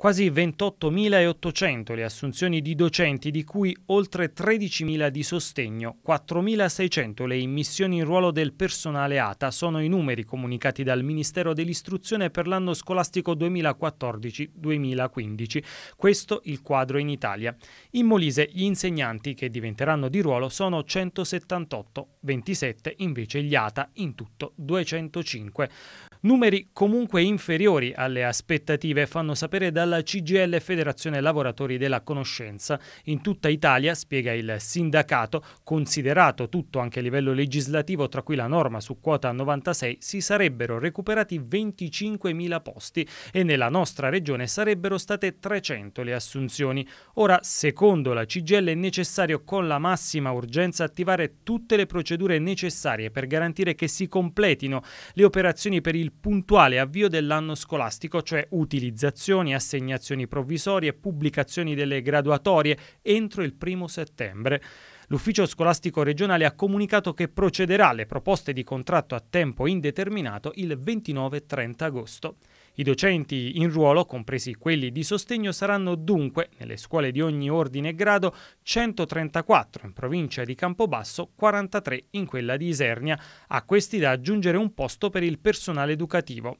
Quasi 28.800 le assunzioni di docenti, di cui oltre 13.000 di sostegno, 4.600 le immissioni in ruolo del personale ATA sono i numeri comunicati dal Ministero dell'Istruzione per l'anno scolastico 2014-2015. Questo il quadro in Italia. In Molise gli insegnanti che diventeranno di ruolo sono 178, 27 invece gli ATA, in tutto 205. Numeri comunque inferiori alle aspettative fanno sapere dalla CGL Federazione Lavoratori della Conoscenza. In tutta Italia, spiega il sindacato, considerato tutto anche a livello legislativo, tra cui la norma su quota 96, si sarebbero recuperati 25.000 posti e nella nostra regione sarebbero state 300 le assunzioni. Ora, secondo la CGL, è necessario con la massima urgenza attivare tutte le procedure necessarie per garantire che si completino le operazioni per il il puntuale avvio dell'anno scolastico, cioè utilizzazioni, assegnazioni provvisorie, pubblicazioni delle graduatorie entro il primo settembre. L'ufficio scolastico regionale ha comunicato che procederà alle proposte di contratto a tempo indeterminato il 29 30 agosto. I docenti in ruolo, compresi quelli di sostegno, saranno dunque, nelle scuole di ogni ordine e grado, 134 in provincia di Campobasso, 43 in quella di Isernia. A questi da aggiungere un posto per il personale educativo.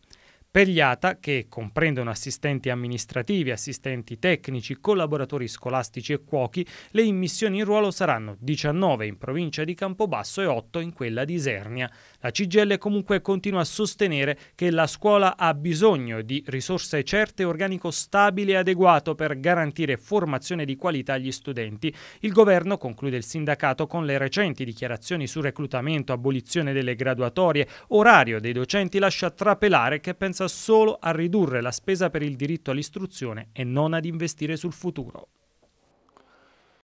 Per gli ATA, che comprendono assistenti amministrativi, assistenti tecnici, collaboratori scolastici e cuochi, le immissioni in ruolo saranno 19 in provincia di Campobasso e 8 in quella di Isernia. La CGL comunque continua a sostenere che la scuola ha bisogno di risorse certe organico stabile e adeguato per garantire formazione di qualità agli studenti. Il governo, conclude il sindacato, con le recenti dichiarazioni su reclutamento, abolizione delle graduatorie, orario dei docenti lascia trapelare che pensa pensa solo a ridurre la spesa per il diritto all'istruzione e non ad investire sul futuro.